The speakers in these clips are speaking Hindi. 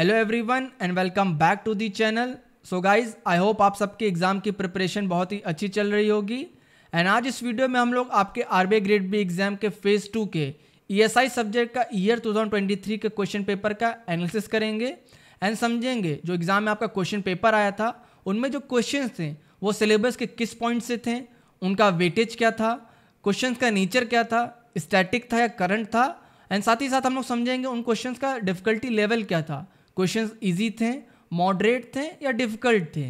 hello everyone and welcome back to the channel so guys I hope आप सबके एग्ज़ाम की प्रिपरेशन बहुत ही अच्छी चल रही होगी एंड आज इस वीडियो में हम लोग आपके आर ग्रेड बी एग्ज़ाम के फेज़ टू के ई e सब्जेक्ट का ईयर 2023 के क्वेश्चन पेपर का एनालिसिस करेंगे एंड समझेंगे जो एग्ज़ाम में आपका क्वेश्चन पेपर आया था उनमें जो क्वेश्चन थे वो सिलेबस के किस पॉइंट से थे उनका वेटेज क्या था क्वेश्चन का नेचर क्या था स्टैटिक था या करंट था एंड साथ ही साथ हम लोग समझेंगे उन क्वेश्चन का डिफिकल्टी लेवल क्या था क्वेश्चन ईजी थे मॉडरेट थे या डिफ़िकल्ट थे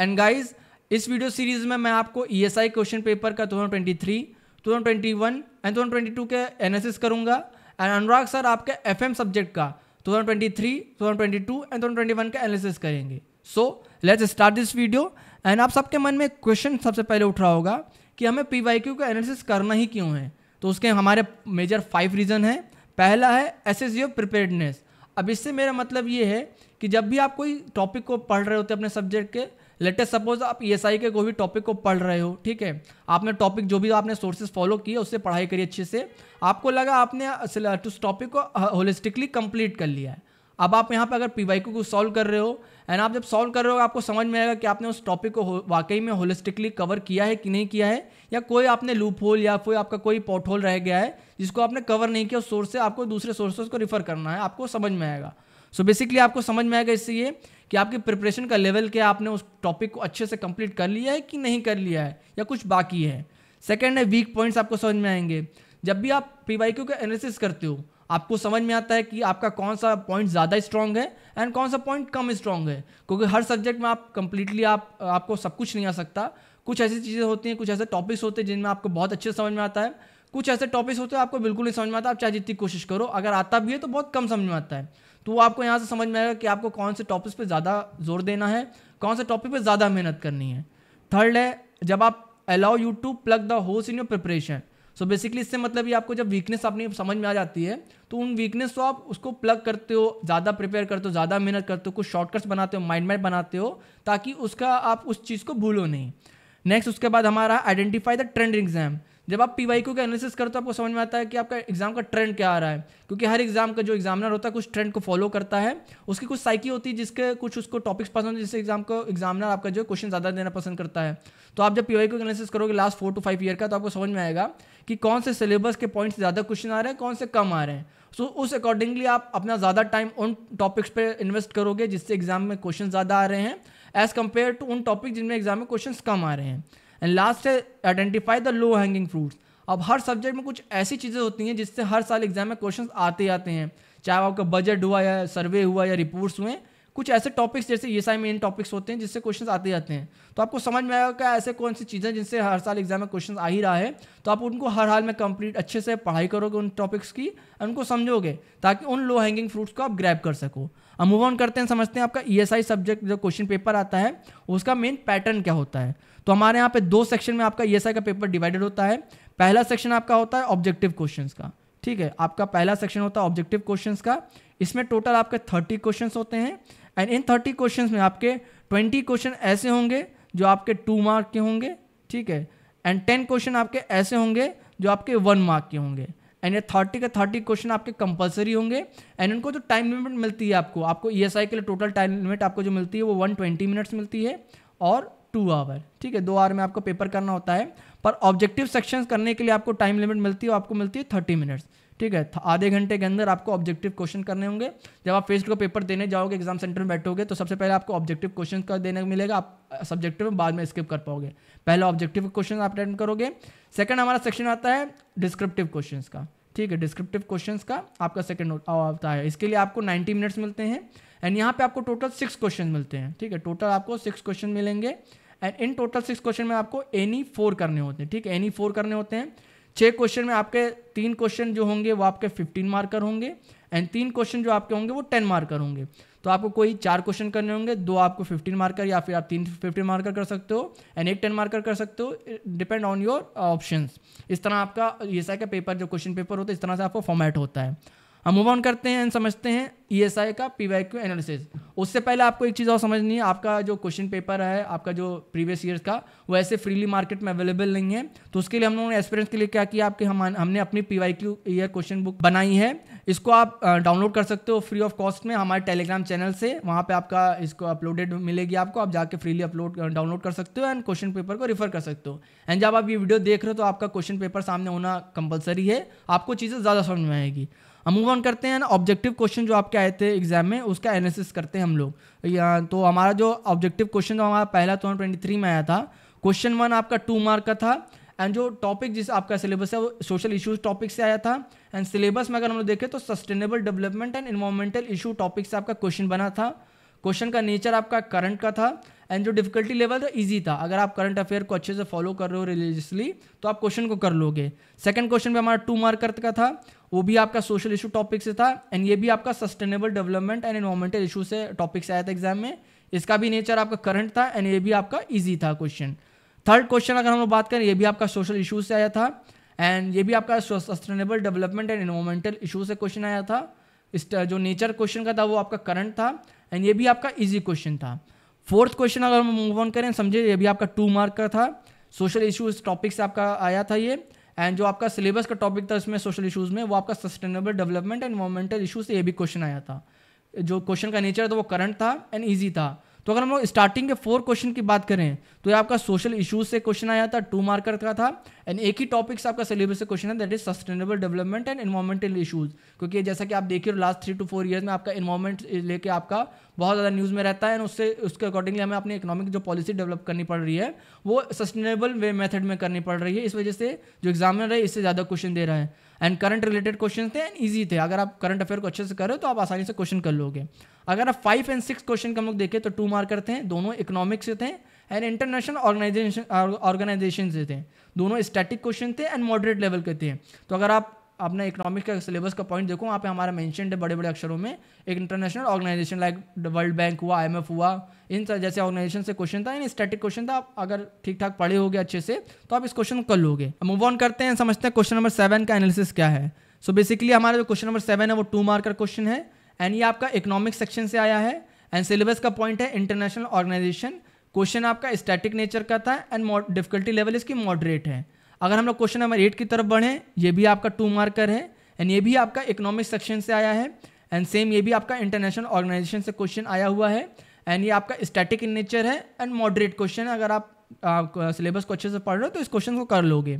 एंड गाइज इस वीडियो सीरीज़ में मैं आपको E S I question paper का two thousand twenty three two thousand twenty one and two thousand twenty two के एनालिसिस करूंगा एंड अनुराग सर आपके एफ एम सब्जेक्ट का two thousand twenty three two thousand twenty two and two thousand twenty one का एनालिसिस करेंगे so let's start this video and आप सबके मन में क्वेश्चन सबसे पहले उठ रहा होगा कि हमें पी वाई क्यू का एनालिसिस करना ही क्यों है तो उसके हमारे मेजर फाइव रीज़न हैं पहला है एस एस प्रिपेयर्डनेस अब इससे मेरा मतलब ये है कि जब भी आप कोई टॉपिक को पढ़ रहे होते अपने सब्जेक्ट के लेटेस्ट सपोज आप ई e के कोई भी टॉपिक को पढ़ रहे हो ठीक है आपने टॉपिक जो भी आपने सोर्सेज फॉलो किए उससे पढ़ाई करी अच्छे से आपको लगा आपने उस टॉपिक को होलिस्टिकली कंप्लीट कर लिया है अब आप यहाँ पर अगर पी वाई को सॉल्व कर रहे हो एंड आप जब सॉल्व कर रहे हो आपको समझ में आएगा कि आपने उस टॉपिक को वाकई में होलिस्टिकली कवर किया है कि नहीं किया है या कोई आपने लूप होल या कोई आपका कोई पॉट होल रह गया है जिसको आपने कवर नहीं किया उस सोर्स से आपको दूसरे सोर्सेज को रिफर करना है आपको समझ में आएगा सो so बेसिकली आपको समझ में आएगा इससे ये कि आपकी प्रिपरेशन का लेवल क्या आपने उस टॉपिक को अच्छे से कंप्लीट कर लिया है कि नहीं कर लिया है या कुछ बाकी है सेकेंड है वीक पॉइंट्स आपको समझ में आएंगे जब भी आप पी वाई क्यू का एनालिसिस करते हो आपको समझ में आता है कि आपका कौन सा पॉइंट ज़्यादा स्ट्रॉन्ग है एंड कौन सा पॉइंट कम स्ट्रॉन्ग है क्योंकि हर सब्जेक्ट में आप कंप्लीटली आप आपको सब कुछ नहीं आ सकता कुछ ऐसी चीज़ें होती हैं कुछ ऐसे टॉपिक्स होते हैं जिनमें आपको बहुत अच्छे समझ में आता है कुछ ऐसे टॉपिक्स होते हैं आपको बिल्कुल नहीं समझ में आता आप चाहे जितनी कोशिश करो अगर आता भी है तो बहुत कम समझ में आता है तो वो आपको यहाँ से समझ में आएगा कि आपको कौन से टॉपिक्स पर ज़्यादा जोर देना है कौन से टॉपिक पर ज़्यादा मेहनत करनी है थर्ड है जब आप allow you to plug the holes in your preparation so basically इससे मतलब ये आपको जब वीकनेस अपनी समझ में आ जाती है तो उन वीकनेस को आप उसको प्लग करते हो ज़्यादा प्रिपेयर करते हो ज़्यादा मेहनत करते हो कुछ शॉर्टकट्स बनाते हो माइंड मैप बनाते हो ताकि उसका आप उस चीज़ को भूलो नहीं नेक्स्ट उसके बाद हमारा आइडेंटिफाई द ट्रेंड एग्जाम जब आप पी वाई को एनालिसिस करते हो आपको समझ में आता है कि आपका एग्जाम का ट्रेंड क्या आ रहा है क्योंकि हर एग्जाम का जो एग्जामिनर होता है कुछ ट्रेंड को फॉलो करता है उसकी कुछ साइकी होती है जिसके कुछ उसको टॉपिक्स पसंद होते जिससे एग्जाम को एग्जामिनर आपका जो क्वेश्चन ज़्यादा देना पसंद करता है तो आप जब पी वाई को एनालिसिस करोगे last four to five year का तो आपको समझ में आएगा कि कौन से सिलेबस के पॉइंट्स ज़्यादा क्वेश्चन आ रहे हैं कौन से कम आ रहे हैं सो so, उस अकॉर्डिंगली आप अपना ज़्यादा टाइम उन टॉपिक्स पर इन्वेस्ट करोगे जिससे एग्जाम में क्वेश्चन ज़्यादा आ रहे हैं एज कम्पेयर टू उन टॉपिक जिनमें एग्जाम में क्वेश्चन कम आ रहे हैं एंड लास्ट है identify the low hanging fruits अब हर सब्जेक्ट में कुछ ऐसी चीज़ें होती हैं जिससे हर साल एग्जाम में क्वेश्चन आते आते हैं चाहे आपका बजट हुआ या सर्वे हुआ या रिपोर्ट्स हुए कुछ ऐसे टॉपिक्स जैसे ये सारे मेन टॉपिक्स होते हैं जिससे क्वेश्चन आते जाते हैं तो आपको समझ में आएगा क्या ऐसे कौन सी चीज़ें जिनसे हर साल एग्जाम में क्वेश्चन आ ही रहा है तो आप उनको हर हाल में कंप्लीट अच्छे से पढ़ाई करोगे उन टॉपिक्स की उनको समझोगे ताकि उन लो हैंगिंग फ्रूट्स को आप ग्रैप कर सको अब मूव ऑन करते हैं समझते हैं आपका ई e सब्जेक्ट जो क्वेश्चन पेपर आता है उसका मेन पैटर्न क्या होता है तो हमारे यहाँ पे दो सेक्शन में आपका ई e का पेपर डिवाइडेड होता है पहला सेक्शन आपका होता है ऑब्जेक्टिव क्वेश्चंस का ठीक है आपका पहला सेक्शन होता है ऑब्जेक्टिव क्वेश्चंस का इसमें टोटल आपके थर्टी क्वेश्चंस होते हैं एंड इन थर्टी क्वेश्चन में आपके ट्वेंटी क्वेश्चन ऐसे होंगे जो आपके टू मार्क के होंगे ठीक है एंड टेन क्वेश्चन आपके ऐसे होंगे जो आपके वन मार्क के होंगे एंड ये थर्टी के थर्टी क्वेश्चन आपके कंपलसरी होंगे एंड उनको जो टाइम लिमिट मिलती है आपको आपको ई e के लिए टोटल टाइम लिमिट आपको जो मिलती है वो वन ट्वेंटी मिनट्स मिलती है और टू आवर ठीक है दो आवर में आपको पेपर करना होता है पर ऑब्जेक्टिव सेक्शंस करने के लिए आपको टाइम लिमिट मिलती है आपको मिलती है थर्टी मिनट्स ठीक है आधे घंटे के अंदर आपको ऑब्जेक्टिव क्वेश्चन करने होंगे जब आप फेस्ट को पेपर देने जाओगे एग्जाम सेंटर में बैठोगे तो सबसे पहले आपको ऑब्जेक्टिव क्वेश्चन का देने मिलेगा आप सब्जेक्टिव में बाद में स्किप कर पाओगे पहले ऑब्जेक्टिव क्वेश्चन आप अटेंड करोगे सेकंड हमारा सेक्शन आता है डिस्क्रिप्टिव क्वेश्चन का ठीक है डिस्क्रिप्टिव क्वेश्चन का आपका सेकंड आता है इसके लिए आपको नाइन्टी मिनट्स मिलते हैं एंड यहाँ पे आपको टोटल सिक्स क्वेश्चन मिलते हैं ठीक है टोटल आपको सिक्स क्वेश्चन मिलेंगे and in total six question में आपको एनी फोर करने होते हैं ठीक है एनी फोर करने होते हैं छः क्वेश्चन में आपके तीन क्वेश्चन जो होंगे वो आपके फिफ्टीन मार्कर होंगे एंड तीन क्वेश्चन जो आपके होंगे वो टेन मार्कर होंगे तो आपको कोई चार क्वेश्चन करने होंगे दो आपको फिफ्टीन मार्कर या फिर आप तीन फिफ्टीन मार्कर कर सकते हो एंड एक टेन मार्कर कर सकते हो डिपेंड ऑन योर ऑप्शंस इस तरह आपका ये का पेपर जो क्वेश्चन पेपर होता है इस तरह से आपको फॉर्मेट होता है हम मूव ऑन करते हैं समझते हैं ई e का पी वाई क्यू एनालिसिस उससे पहले आपको एक चीज़ और समझनी है आपका जो क्वेश्चन पेपर है आपका जो प्रीवियस ईयर का वो ऐसे फ्रीली मार्केट में अवेलेबल नहीं है तो उसके लिए हम लोगों ने एक्सपीरियंस के लिए क्या किया आपके हम हमने अपनी P Y Q year question book बनाई है इसको आप डाउनलोड कर सकते हो फ्री ऑफ कॉस्ट में हमारे टेलीग्राम चैनल से वहाँ पर आपका इसको अपलोडेड मिलेगी आपको आप जाके फ्रीली अपलोड डाउनलोड कर सकते हो एंड क्वेश्चन पेपर को रिफर कर सकते हो एंड जब आप ये वीडियो देख रहे हो तो आपका क्वेश्चन पेपर सामने होना कंपलसरी है आपको चीज़ें ज़्यादा समझ में आएगी हम मूव ऑन करते हैं ना ऑब्जेक्टिव क्वेश्चन जो आपके आए थे एग्जाम में उसका एनालिसिस करते हैं हम लोग तो हमारा जो ऑब्जेक्टिव क्वेश्चन जो हमारा पहला टू ट्वेंटी थ्री में आया था क्वेश्चन वन आपका टू मार्क का था एंड जो टॉपिक जिस आपका सिलेबस है वो सोशल इशूज टॉपिक से आया था एंड सिलेबस में अगर हम लोग देखें तो sustainable development and environmental issue topic से आपका क्वेश्चन बना था क्वेश्चन का नेचर आपका करंट का था एंड जो डिफिकल्टी लेवल था इजी था अगर आप करंट अफेयर को अच्छे से फॉलो कर रहे हो रिलीजियसली तो आप क्वेश्चन को कर लोगे सेकंड क्वेश्चन भी हमारा टू मार्कर का था वो भी आपका सोशल इशू टॉपिक से था एंड ये भी आपका sustainable development and environmental issue से टॉपिक से आया था एग्जाम में इसका भी नेचर आपका करंट था एंड ये भी आपका ईजी था क्वेश्चन थर्ड क्वेश्चन अगर हम लोग बात करें ये भी आपका सोशल इशू से आया था एंड ये भी आपका sustainable development and environmental issue से क्वेश्चन आया था इस जो नेचर क्वेश्चन का था वो आपका करंट था एंड ये भी आपका इजी क्वेश्चन था फोर्थ क्वेश्चन अगर हम मूव ऑन करें समझे ये भी आपका टू मार्क का था सोशल इशू टॉपिक से आपका आया था ये एंड जो आपका सिलेबस का टॉपिक था इसमें सोशल इशूज़ में वो आपका sustainable development and environmental issues से ये भी क्वेश्चन आया था जो क्वेश्चन का नेचर था वो करंट था एंड ईजी था तो अगर हम लोग स्टार्टिंग के फोर क्वेश्चन की बात करें तो ये आपका सोशल इशूज से क्वेश्चन आया था टू मार्कर का था एंड एक ही टॉपिक से आपका सिलेबस से क्वेश्चन है that is sustainable development and environmental issues क्योंकि जैसा कि आप देखिए last three to four year में आपका इन्वायरमेंट लेके आपका बहुत ज़्यादा न्यूज़ में रहता है एंड उससे उसके अकॉर्डिंगली हमें अपनी इकोनॉमिक जो पॉलिसी डेवलप करनी पड़ रही है वो सस्टेनेबल वे मेथड में करनी पड़ रही है इस वजह से जो एग्जामिनर है इससे ज़्यादा क्वेश्चन दे रहा है एंड करंट रिलेटेड क्वेश्चन थे एंड ईजी थे अगर आप करंट अफेयर को अच्छे से करो तो आप आसानी से क्वेश्चन कर लोगे अगर आप फाइव एंड सिक्स क्वेश्चन का हम लोग देखें तो टू मार्क करते हैं दोनों इकोनॉमिक्स से थे एंड इंटरनेशनल ऑर्गेनाइजेशन ऑर्गेनाइजेशन से थे दोनों स्टैटिक क्वेश्चन थे एंड मॉडरेट लेवल के थे तो अगर आप अपना इकोनॉमिक का सिलेबस का पॉइंट देखो वहाँ पे हमारा मैंशन है बड़े बड़े अक्षरों में एक international organisation like world bank हुआ आई हुआ इन तरह जैसे ऑर्गेनाइजेशन से क्वेश्चन था यानी स्टैटिक क्वेश्चन था आप अगर ठीक ठाक पढ़े होगे अच्छे से तो आप इस क्वेश्चन को कर लोगे मूव ऑन करते हैं समझते हैं क्वेश्चन नंबर सेवन का एनालिसिस क्या है सो so बेसिकली हमारा जो क्वेश्चन नंबर सेवन है वो टू मार्कर क्वेश्चन है एंड ये आपका इकोनॉमिक सेक्शन से आया है एंड सिलेबस का पॉइंट है इंटरनेशनल ऑर्गेनाइजेशन क्वेश्चन आपका स्टैटिक नेचर का था एंड डिफिकल्टी लेवल इसकी मॉडरेट है अगर हम लोग क्वेश्चन नंबर एट की तरफ बढ़ें ये भी आपका टू मार्कर है एंड ये भी आपका इकोनॉमिक सेक्शन से आया है एंड सेम ये भी आपका इंटरनेशनल ऑर्गेनाइजेशन से क्वेश्चन आया हुआ है एंड ये आपका स्टैटिक इन नेचर है एंड मॉडरेट क्वेश्चन है अगर आप सिलेबस को अच्छे से पढ़ रहे हो तो इस क्वेश्चन को कर लोगे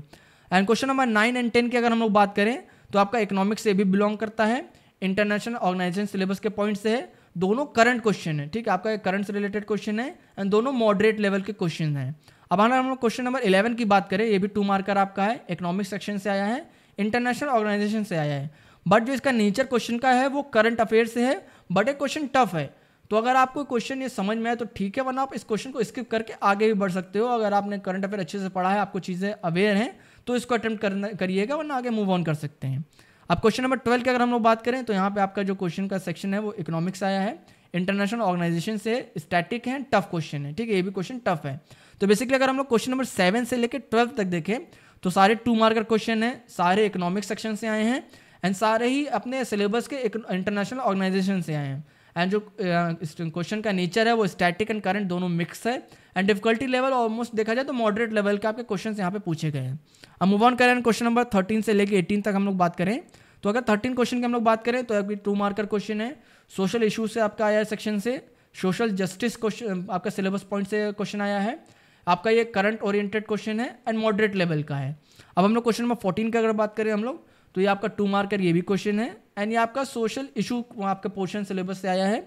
and question number nine and ten की अगर हम लोग बात करें तो आपका इकोनॉमिक्स से भी बिलोंग करता है इंटरनेशनल ऑर्गेनाइजेशन सिलेबस के पॉइंट से है दोनों करंट क्वेश्चन है ठीक है आपका करंट से रिलेटेड क्वेश्चन है एंड दोनों मॉडरेट लेवल के क्वेश्चन हैं अब अगर हम लोग क्वेश्चन नंबर इलेवन की बात करें ये भी टू मार्कर आपका है इकोनॉमिक सेक्शन से आया है इंटरनेशनल ऑर्गेनाइजेशन से आया है बट जो इसका नेचर क्वेश्चन का है वो करंट अफेयर से है बट ए क्वेश्चन टफ है तो अगर आपको क्वेश्चन ये समझ में आए तो ठीक है वरना आप इस क्वेश्चन को स्किप करके आगे भी बढ़ सकते हो अगर आपने करंट अफेयर अच्छे से पढ़ा है आपको चीज़ें अवेयर हैं तो इसको अटैम्प्ट करिएगा वरना आगे मूव ऑन कर सकते हैं अब क्वेश्चन नंबर ट्वेल्व की अगर हम लोग बात करें तो यहाँ पर आपका जो क्वेश्चन का सेक्शन है वो इकोनॉमिक्स आया है इंटरनेशनल ऑर्गेनाइजेशन से स्टैटिक है टफ क्वेश्चन है ठीक है ये भी क्वेश्चन टफ है तो बेसिकली अगर हम लोग क्वेश्चन नंबर सेवन से लेकर ट्वेल्थ तक देखें तो सारे टू मार्कर क्वेश्चन हैं सारे इकोनॉमिक सेक्शन से आए हैं एंड सारे ही अपने सिलेबस के इंटरनेशनल ऑर्गेनाइजेशन से आए हैं एंड जो क्वेश्चन का नेचर है वो स्टैटिक एंड करंट दोनों मिक्स है एंड डिफिकल्टी लेवल ऑलमोस्ट देखा जाए तो मॉडरेट लेवल के आपके क्वेश्चन यहाँ पे पूछे गए हैं अब मूव ऑन करें क्वेश्चन नंबर थर्टीन से लेकर एटीन तक हम लोग बात करें तो अगर थर्टीन क्वेश्चन की हम लोग बात करें तो अभी टू मार्कर क्वेश्चन है सोशल इशू से आपका आया है सेक्शन से सोशल जस्टिस क्वेश्चन आपका सिलेबस पॉइंट से क्वेश्चन आया है आपका ये करंट ओरिएंटेड क्वेश्चन है एंड मॉडरेट लेवल का है अब हम लोग क्वेश्चन नंबर फोर्टीन की अगर बात करें हम लोग तो ये आपका टू मार्कर ये भी क्वेश्चन है एंड ये आपका सोशल इशू आपका पोर्शन सिलेबस से आया है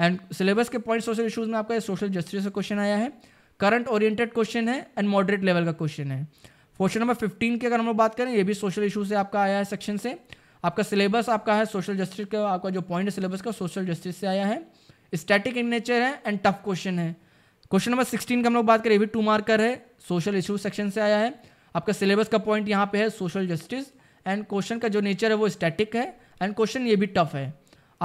एंड सिलेबस के पॉइंट सोशल इशूज़ में आपका सोशल जस्टिस का क्वेश्चन आया है करंट ओरिएंटेड क्वेश्चन है एंड मॉडरेट लेवल का क्वेश्चन है क्वेश्चन नंबर फिफ्टीन की अगर हम लोग बात करें ये भी सोशल इशू से आपका आया है सेक्शन से आपका सिलेबस आपका है सोशल जस्टिस का आपका जो पॉइंट है सिलेबस का सोशल जस्टिस से आया है स्टैटिक इन नेचर है एंड टफ क्वेश्चन है क्वेश्चन नंबर सिक्सटीन का हम लोग बात करें भी टू मार्कर है सोशल इशू सेक्शन से आया है आपका सिलेबस का पॉइंट यहाँ पे है सोशल जस्टिस एंड क्वेश्चन का जो नेचर है वो स्टैटिक है एंड क्वेश्चन ये भी टफ है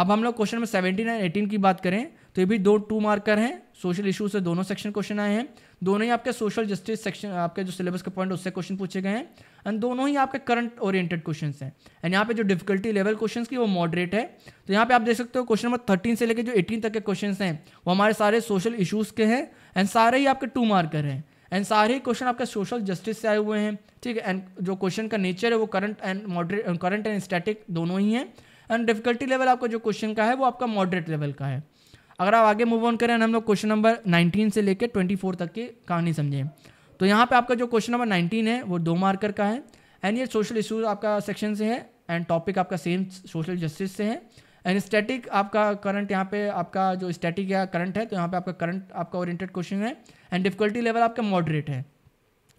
अब हम लोग question number seventeen and eighteen की बात करें तो ये भी दो टू मार्कर हैं सोशल इशूज से दोनों सेक्शन क्वेश्चन आए हैं दोनों ही आपके सोशल जस्टिस सेक्शन आपके जो सिलेबस का पॉइंट उससे क्वेश्चन पूछे गए हैं एंड दोनों ही आपके करंट ओरिएंटेड क्वेश्चन हैं एंड यहाँ पे जो डिफिकल्टी लेवल क्वेश्चन की वो मॉडरेट है तो यहाँ पे आप देख सकते हो क्वेश्चन नंबर थर्टीन से लेकर जो एटीन तक के क्वेश्चन हैं वो हमारे सारे सोशल इशूज़ के हैं एंड सारे ही आपके टू मार्कर हैं एंड सारे क्वेश्चन आपके सोशल जस्टिस से आए हुए हैं ठीक है एंड जो क्वेश्चन का नेचर है वो current and moderate current and static दोनों ही हैं एंड डिफिकल्टी लेवल आपका जो क्वेश्चन का है वो आपका मॉडरेट लेवल का है अगर आप आगे मूव ऑन करें हम लोग क्वेश्चन नंबर नाइनटीन से लेकर ट्वेंटी फोर तक की कहानी समझें तो यहाँ पे आपका जो क्वेश्चन नंबर नाइनटीन है वो दो मार्कर का है एंड ये सोशल इशूज आपका सेक्शन से है एंड टॉपिक आपका सेम सोशल जस्टिस से है एंड स्टैटिक आपका करंट यहाँ पे आपका जो स्टैटिक या करंट है तो यहाँ पे आपका करंट आपका ओरिएंटेड क्वेश्चन है एंड डिफिकल्टी लेवल आपका मॉडरेट है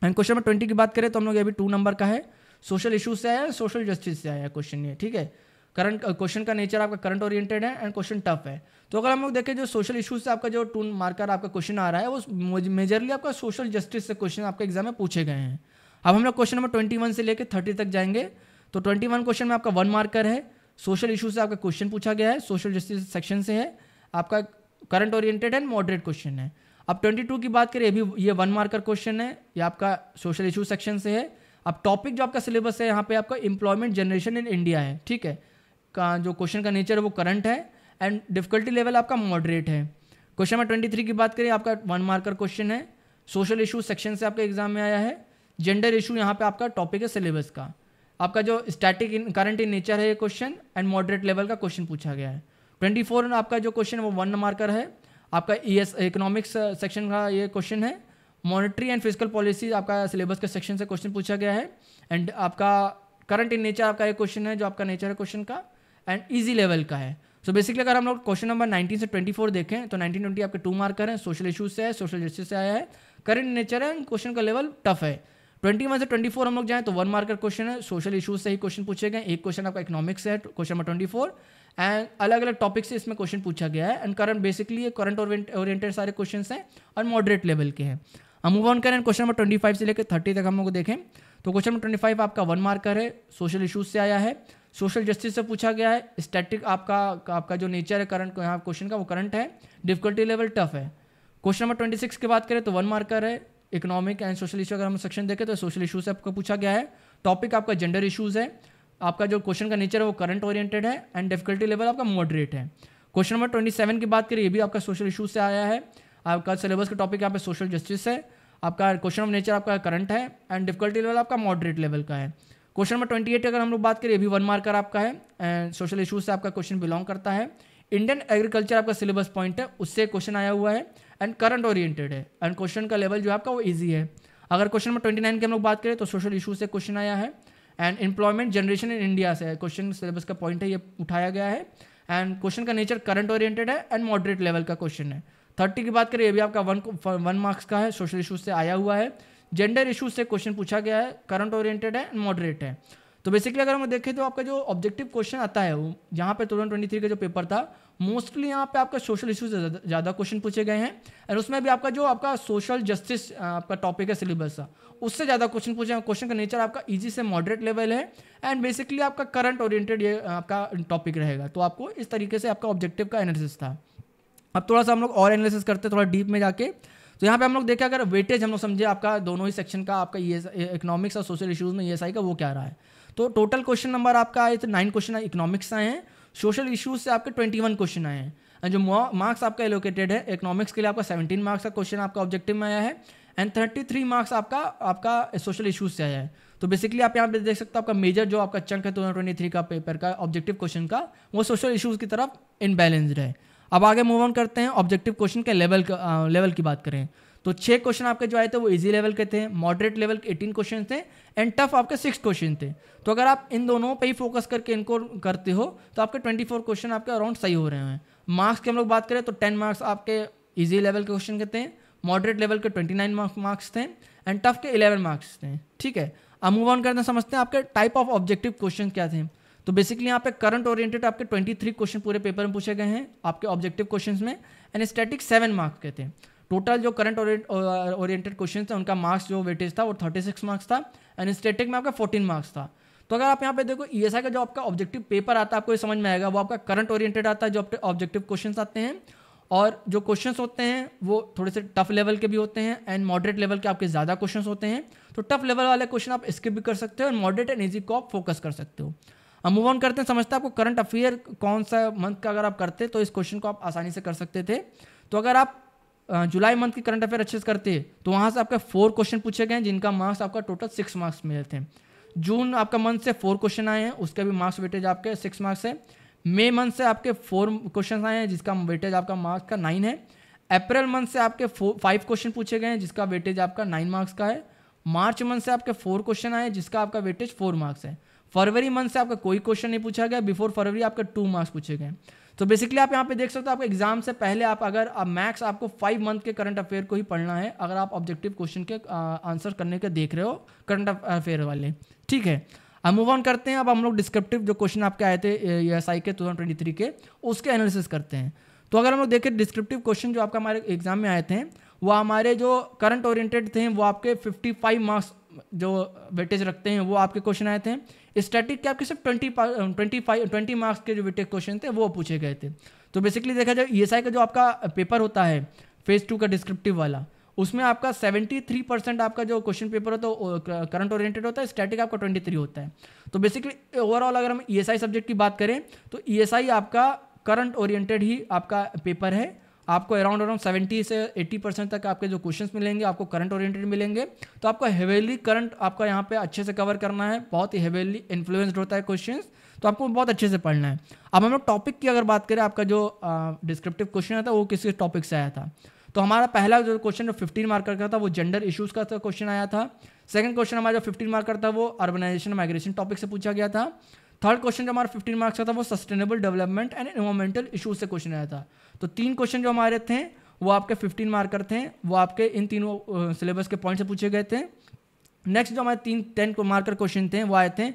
एंड क्वेश्चन नंबर ट्वेंटी की बात करें तो हम लोग ये भी टू नंबर का है सोशल इशूज से आया है सोशल जस्टिस से आया क्वेश्चन ये ठीक है करंट क्वेश्चन का नेचर आपका करंट ओरिएंटेड है एंड क्वेश्चन टफ है तो अगर हम लोग देखें जो सोशल इशूज से आपका जो टून मार्कर आपका क्वेश्चन आ रहा है वो मेजरली आपका सोशल जस्टिस से क्वेश्चन आपके एग्जाम में पूछे गए हैं अब हम लोग क्वेश्चन नंबर ट्वेंटी वन से लेकर थर्टी तक जाएंगे तो ट्वेंटी वन क्वेश्चन में आपका वन मार्कर है सोशल इशू से आपका क्वेश्चन पूछा गया है सोशल जस्टिस सेक्शन से है आपका current oriented and moderate question है अब 22 की बात करें ये भी ये वन मार्कर क्वेश्चन है ये आपका सोशल इशू सेक्शन से है अब टॉपिक जो आपका सिलेबस है यहाँ पे आपका एम्प्लॉयमेंट जनरेशन इन इंडिया है ठीक है का जो क्वेश्चन का नेचर है वो करंट है एंड डिफिकल्टी लेवल आपका मॉडरेट है क्वेश्चन नंबर ट्वेंटी थ्री की बात करें आपका वन मार्कर क्वेश्चन है सोशल इशू सेक्शन से आपका एग्जाम में आया है जेंडर इशू यहाँ पे आपका टॉपिक है सिलेबस का आपका जो static in current in nature है ये क्वेश्चन एंड मॉडरेट लेवल का क्वेश्चन पूछा गया है ट्वेंटी फोर आपका जो क्वेश्चन वो वन मार्कर है आपका ई एस इकोनॉमिक्स सेक्शन का ये क्वेश्चन है मॉनिटरी एंड फिजिकल पॉलिसी आपका सिलेबस के सेक्शन से क्वेश्चन पूछा गया है एंड आपका करंट इन नेचर आपका ये क्वेश्चन है जो आपका नेचर है क्वेश्चन का एंड ईजी लेवल का है सो so बेसिकली अगर हम लोग क्वेश्चन नंबर 19 से 24 देखें तो 1920 आपके टू मार्कर हैं सोशल इशूज से है सोशल जस्टिस से आया है करंट नेचर है क्वेश्चन का लेवल टफ है 21 से 24 हम लोग जाएँ तो वन मार्कर क्वेश्चन है सोशल इशूज से ही क्वेश्चन पूछे गए एक क्वेश्चन आपका इकोनॉमिक्स है क्वेश्चन नंबर ट्वेंटी एंड अलग अलग टॉपिक से इसमें क्वेश्चन पूछा गया है एंड करंट बेसिकली ये करंट ओरिएंटेड सारे क्वेश्चन हैं और मॉडरेट लेवल के हैं हम मूव ऑन करें क्वेश्चन नंबर 25 से लेकर 30 तक हम लोग देखें तो क्वेश्चन नंबर 25 आपका वन मार्कर है सोशल इशूज से आया है सोशल जस्टिस से पूछा गया है स्टैटिक आपका आपका जो नेचर है करंट यहाँ क्वेश्चन का वो करंट है डिफिकल्टी लेवल टफ है क्वेश्चन नंबर ट्वेंटी सिक्स की बात करें तो वन मार्कर है इकोनॉमिक एंड सोशल इशू अगर हम सेक्शन देखें तो सोशल इशू से आपको पूछा गया है टॉपिक आपका जेंडर इशूज़ है आपका जो क्वेश्चन का नेचर है वो करंट ओरिएंटेड है एंड डिफिकल्टी लेवल आपका मॉडरेट है क्वेश्चन नंबर ट्वेंटी सेवन की बात करें ये भी आपका सोशल इशू से आया है आपका सिलेबस का टॉपिक यहाँ पे सोशल जस्टिस है आपका क्वेश्चन ऑफ नेचर आपका करंट है एंड डिफिकल्टी लेवल आपका मॉडरेट लेवल का है क्वेश्चन नंबर ट्वेंटी एट अगर हम लोग बात करें भी वन मार्कर आपका है एंड सोशल इशूज से आपका क्वेश्चन बिलोंग करता है इंडियन एग्रीकल्चर आपका सिलेबस पॉइंट है उससे क्वेश्चन आया हुआ है एंड करंट ओरिएंटेड है एंड क्वेश्चन का लेवल जो है आपका वो ईजी है अगर क्वेश्चन नंबर ट्वेंटी नाइन की हम लोग बात करें तो सोशल इशू से क्वेश्चन आया है and employment generation in India से क्वेश्चन सिलेबस का पॉइंट है ये उठाया गया है एंड क्वेश्चन का नेचर करंट ओरिएंटेड है एंड मॉडरेट लेवल का क्वेश्चन है थर्टी की बात करें ये भी आपका वन वन मार्क्स का है सोशल इशूज से आया हुआ है जेंडर इशूज से क्वेश्चन पूछा गया है करंट ओरिएंटेड है मॉडरेट है तो बेसिकली अगर हम देखें तो आपका जो ऑब्जेक्टिव क्वेश्चन आता है वो यहाँ पे टू ट्वेंटी थ्री का जो पेपर था मोस्टली यहाँ पे आपका सोशल इशूज ज़्यादा क्वेश्चन पूछे गए हैं और उसमें भी आपका जो आपका सोशल जस्टिस आपका टॉपिक है सिलेबस का उससे ज़्यादा क्वेश्चन पूछे हैं क्वेश्चन का नेचर आपका ईजी से मॉडरेट लेवल है एंड बेसिकली आपका करंट ओरिएंटेड ये आपका टॉपिक रहेगा तो आपको इस तरीके से आपका ऑब्जेक्टिव का एनालिसिस था अब थोड़ा सा हम लोग और एनालिसिस करते हैं थोड़ा डीप में जाके तो यहाँ पे हम लोग देखें अगर वेटेज हम लोग समझे आपका दोनों ही सेक्शन का आपका ये e इकोनॉमिक्स और सोशल इशूज़ में ई e का वो क्या रहा है तो टोटल क्वेश्चन नंबर आपका आए तो नाइन क्वेश्चन इकोनॉमिक्स आए हैं सोशल इशूज़ से आपके ट्वेंटी वन क्वेश्चन आए हैं एंड जो मार्क्स आपका एलोकेटेड है इकोनॉमिक्स के लिए आपका सेवेंटीन मार्क्स का क्वेश्चन आपका ऑब्जेक्टिव में आया है एंड थर्टी थ्री मार्क्स आपका आपका सोशल इशूज़ से आया है तो बेसिकली आप यहाँ पे देख सकते हो आपका मेजर जो आपका चंक है टू ट्वेंटी थ्री का पेपर का ऑब्जेक्टिव क्वेश्चन का वो सोशल इशूज़ की तरफ इनबैलेंस्ड है अब आगे मूव ऑन करते हैं ऑब्जेक्टिव क्वेश्चन के लेवल लेवल की बात करें तो छः क्वेश्चन आपके जो आए थे वो इजी लेवल के थे मॉडरेट लेवल के एटीन क्वेश्चन थे एंड टफ आपके सिक्स क्वेश्चन थे तो अगर आप इन दोनों पे ही फोकस करके इनको करते हो तो आपके ट्वेंटी फोर क्वेश्चन आपके अराउंड सही हो रहे हैं मार्क्स की हम लोग बात करें तो टेन मार्क्स आपके ईजी लेवल के क्वेश्चन के थे मॉडरेट लेवल के ट्वेंटी नाइन मार्क्स थे एंड टफ के इलेवन मार्क्स थे ठीक है अब मूव ऑन करते समझते हैं आपके टाइप ऑफ ऑब्जेक्टिव क्वेश्चन क्या थे तो बेसिकली यहाँ पे करंट ओरिएंटेड आपके 23 क्वेश्चन पूरे पेपर में पूछे गए हैं आपके ऑब्जेक्टिव क्वेश्चंस में एंड स्टैटिक सेवन मार्क्स के थे टोटल जो करंट ओरिएंटेड क्वेश्चन थे उनका मार्क्स जो वेटेज था वो 36 मार्क्स था एंड स्टैटिक में आपका 14 मार्क्स था तो अगर आप यहाँ पे देखो ई e का जो आपका ऑब्जेक्टिव पेपर आता है आपको ये समझ में आएगा वो आपका करंट ओरिएंटेड आता है जो आपके ऑब्जेक्टिव क्वेश्चन आते हैं और जो क्वेश्चंस होते हैं वो थोड़े से टफ लेवल के भी होते हैं एंड मॉडरेट लेवल के आपके ज़्यादा क्वेश्चंस होते हैं तो टफ लेवल वाले क्वेश्चन आप स्किप भी कर सकते हो और मॉडरेट एंड ईजी को आप फोकस कर सकते हो हम मूव ऑन करते हैं समझते हैं आपको करंट अफेयर कौन सा मंथ का अगर आप करते तो इस क्वेश्चन को आप आसानी से कर सकते थे तो अगर आप जुलाई मंथ के करंट अफेयर अच्छे से करते तो वहाँ से आपके फोर क्वेश्चन पूछे गए जिनका मार्क्स आपका टोटल सिक्स मार्क्स मिले थे जून आपका मंथ से फोर क्वेश्चन आए हैं उसके भी मार्क्स वेटेज आपके सिक्स मार्क्स है मई मंथ से आपके फोर क्वेश्चन आए हैं जिसका वेटेज आपका मार्क्स का नाइन है अप्रैल मंथ से आपके फाइव क्वेश्चन पूछे गए हैं जिसका वेटेज आपका नाइन मार्क्स का है मार्च मंथ से आपके फोर क्वेश्चन आए जिसका आपका वेटेज फोर मार्क्स है फरवरी मंथ से आपका कोई क्वेश्चन नहीं पूछा गया बिफोर फरवरी आपका टू मार्क्स पूछे गए तो बेसिकली आप यहाँ पे देख सकते हो आपके एग्जाम से पहले आप अगर आप मैक्स आपको फाइव मंथ के करंट अफेयर को ही पढ़ना है अगर आप ऑब्जेक्टिव क्वेश्चन के आंसर करने के देख रहे हो करंट अफेयर वाले ठीक है हम मूव ऑन करते हैं अब हम लोग डिस्क्रिप्टिव जो क्वेश्चन आपके आए थे एस आई के टू के उसके एनालिसिस करते हैं तो अगर हम लोग देखें डिस्क्रिप्टिव क्वेश्चन जो आपका हमारे एग्जाम में आए थे वो हमारे जो करंट ओरिएंटेड थे वो आपके 55 मार्क्स जो वेटेज रखते हैं वो आपके क्वेश्चन आए थे स्टैटिक के आपके सिर्फ twenty twenty five twenty marks के जो विटेक क्वेश्चन थे वो पूछे गए थे तो बेसिकली देखा जाए ई एस आई का जो आपका पेपर होता है फेज़ टू का डिस्क्रिप्टिव वाला उसमें आपका सेवेंटी थ्री परसेंट आपका जो क्वेश्चन पेपर होता है करंट ओरिएंटेड uh, होता है स्टैटिक आपका ट्वेंटी थ्री होता है तो बेसिकली ओवरऑल अगर हम ई एस आई सब्जेक्ट की बात करें तो ई एस आई आपका करंट ओरिएंटेड ही आपका पेपर है आपको अराउंड अराउंड सेवेंटी से एट्टी परसेंट तक आपके जो क्वेश्चन मिलेंगे आपको करंट ओरिएंटेड मिलेंगे तो आपको हेवेली करंट आपका यहाँ पे अच्छे से कवर करना है बहुत ही हेवेली इन्फ्लुएंस्ड होता है क्वेश्चन तो आपको बहुत अच्छे से पढ़ना है अब हम लोग टॉपिक की अगर बात करें आपका जो डिस्क्रिप्टिव क्वेश्चन था वो किस किस टॉपिक से आया था तो हमारा पहला जो क्वेश्चन जो फिफ्टीन मार्कर का था वो जेंडर इशूज़ का क्वेश्चन आया था सेकंड क्वेश्चन हमारा जो फिफ्टीन मार्कर था वो अर्बनाइजेशन माइग्रेशन टॉपिक से पूछा गया था थर्ड क्वेश्चन जो हमारा फिफ्टीन मार्क्स का था वो sustainable development and environmental issues से क्वेश्चन आया था तो तीन क्वेश्चन जो हमारे थे वो आपके 15 मार्कर थे वो आपके इन तीनों सिलेबस के पॉइंट से पूछे गए थे नेक्स्ट जो हमारे तीन टेन मार्कर क्वेश्चन थे वो आए थे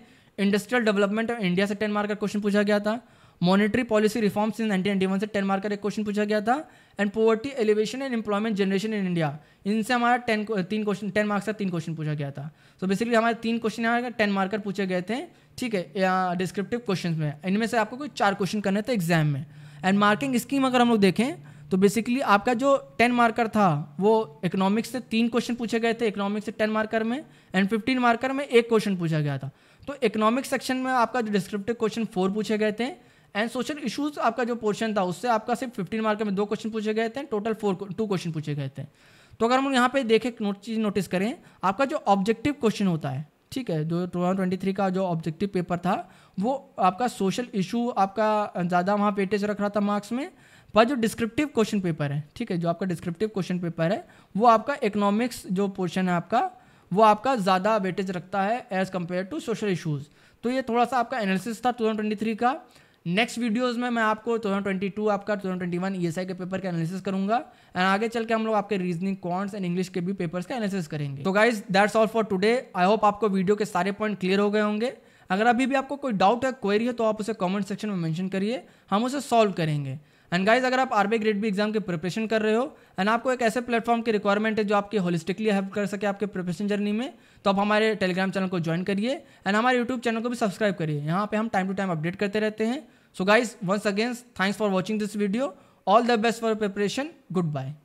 इंडस्ट्रियल डेवलपमेंट ऑफ इंडिया से टेन मार्कर क्वेश्चन पूछा गया था monetary policy reforms in nineteen से टेन मार्कर एक क्वेश्चन पूछा गया था and poverty alleviation and employment generation in India इनसे हमारा टेन तीन क्वेश्चन टेन मार्क्स का तीन क्वेश्चन पूछा गया था सो बेसिकली हमारे तीन क्वेश्चन यहाँ टेन मार्कर पूछे गए थे ठीक है डिस्क्रिप्टिव क्वेश्चन में इनमें से आपको कोई चार क्वेश्चन करने थे एग्जाम में एंड मार्किंग स्कीम अगर हम लोग देखें तो बेसिकली आपका जो टेन मार्कर था वो इकोनॉमिक्स से तीन क्वेश्चन पूछे गए थे इकोनॉमिक्स से टेन मार्कर में एंड फिफ्टीन मार्कर में एक क्वेश्चन पूछा गया था तो इकोनॉमिक्स सेक्शन में आपका जो डिस्क्रिप्टिव क्वेश्चन फोर पूछे गए थे एंड सोशल इशूज़ आपका जो पोर्शन था उससे आपका सिर्फ फिफ्टीन मार्कर में दो क्वेश्चन पूछे गए थे टोटल फोर टू क्वेश्चन पूछे गए थे तो अगर हम यहाँ पे देखें नोट चीज़ नोटिस करें आपका जो ऑब्जेक्टिव क्वेश्चन होता है ठीक है जो टू ट्वेंटी थ्री का जो ऑब्जेक्टिव पेपर था वो आपका सोशल इशू आपका ज़्यादा वहाँ पेटेज रख रहा था मार्क्स में पर जो डिस्क्रिप्टिव क्वेश्चन पेपर है ठीक है जो आपका डिस्क्रिप्टिव क्वेश्चन पेपर है वो आपका इकोनॉमिक्स जो पोर्शन है आपका वो आपका ज़्यादा वेटेज रखता है as compare to social issues तो ये थोड़ा सा आपका एनालिसिस था टू का नेक्स्ट वीडियोज में मैं आपको टू आपका टू थाउजेंड के पेपर का एनालिसिस करूंगा एंड आगे चल के हम लोग आपके रीजनिंग कॉन्ट्स एंड इंग्लिश के भी पेपर्स का एनालिसिस करेंगे तो guys that's all for today I hope आपको वीडियो के सारे पॉइंट क्लियर हो गए होंगे अगर अभी भी आपको कोई डाउट है क्वेरी है तो आप उसे कमेंट सेक्शन में मेंशन करिए हम उसे सॉल्व करेंगे एंड गाइज अगर आप आरबी ग्रेड बी एग्जाम की प्रिपरेशन कर रहे हो एंड आपको एक ऐसे प्लेटफॉर्म की रिक्वायरमेंट है जो आपकी होलिस्टिकली हेल्प कर सके आपके प्रिपरेशन जर्नी में तो आप हमारे टेलीग्राम चैनल को ज्वाइन करिए एंड हमारे यूट्यूब चैनल को भी सब्सक्राइब करिए यहाँ पे हम टाइम टू टाइम अपडेट करते रहते हैं so guys once again thanks for watching this video all the best for preparation good bye